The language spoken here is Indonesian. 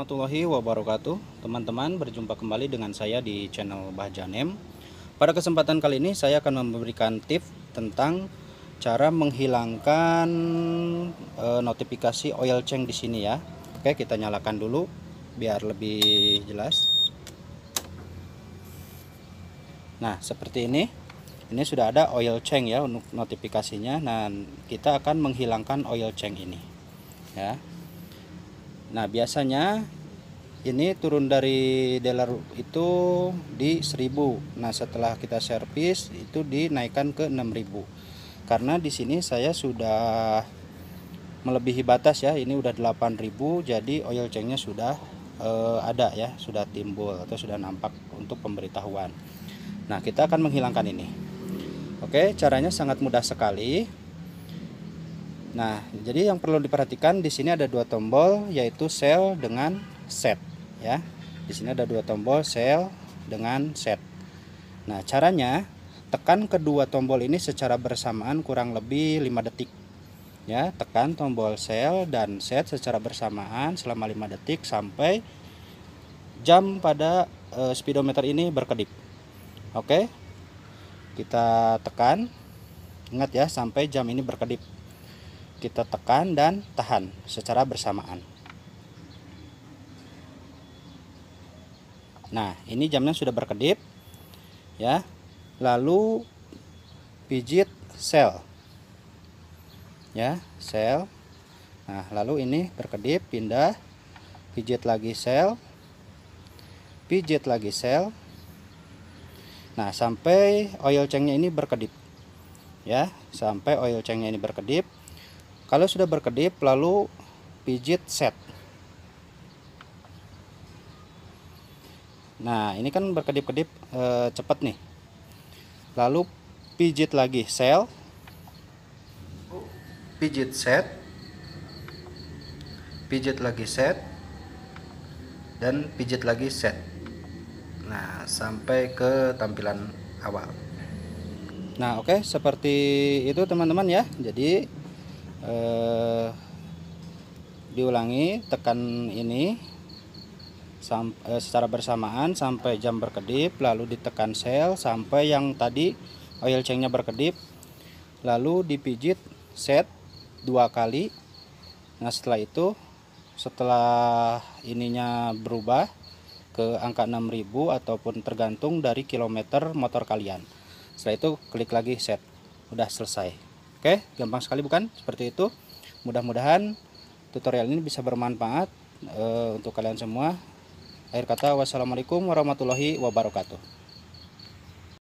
warahmatullahi wabarakatuh Teman-teman berjumpa kembali dengan saya di channel Bahjanem Pada kesempatan kali ini saya akan memberikan tips tentang cara menghilangkan e, notifikasi oil change di sini ya Oke kita nyalakan dulu biar lebih jelas Nah seperti ini ini sudah ada oil change ya untuk notifikasinya Nah kita akan menghilangkan oil change ini ya Nah, biasanya ini turun dari dealer itu di 1000. Nah, setelah kita servis itu dinaikkan ke 6000. Karena di sini saya sudah melebihi batas ya. Ini udah 8000, jadi oil change-nya sudah eh, ada ya, sudah timbul atau sudah nampak untuk pemberitahuan. Nah, kita akan menghilangkan ini. Oke, caranya sangat mudah sekali. Nah, jadi yang perlu diperhatikan di sini ada dua tombol yaitu sell dengan set ya. Di sini ada dua tombol sell dengan set. Nah, caranya tekan kedua tombol ini secara bersamaan kurang lebih 5 detik. Ya, tekan tombol sell dan set secara bersamaan selama 5 detik sampai jam pada e, speedometer ini berkedip. Oke. Kita tekan. Ingat ya sampai jam ini berkedip kita tekan dan tahan secara bersamaan nah ini jamnya sudah berkedip ya lalu pijit sel ya sel nah lalu ini berkedip pindah pijit lagi sel pijit lagi sel nah sampai oil cengnya ini berkedip ya sampai oil cengnya ini berkedip kalau sudah berkedip, lalu pijit set. Nah, ini kan berkedip-kedip e, cepat nih. Lalu pijit lagi sel. Pijit set. Pijit lagi set. Dan pijit lagi set. Nah, sampai ke tampilan awal. Nah, oke, okay, seperti itu teman-teman ya. Jadi eh, diulangi tekan ini sam, eh, secara bersamaan sampai jam berkedip lalu ditekan sel sampai yang tadi oil change nya berkedip lalu dipijit set dua kali nah setelah itu setelah ininya berubah ke angka 6000 ataupun tergantung dari kilometer motor kalian setelah itu klik lagi set udah selesai Oke, gampang sekali bukan? Seperti itu. Mudah-mudahan tutorial ini bisa bermanfaat e, untuk kalian semua. Akhir kata, wassalamualaikum warahmatullahi wabarakatuh.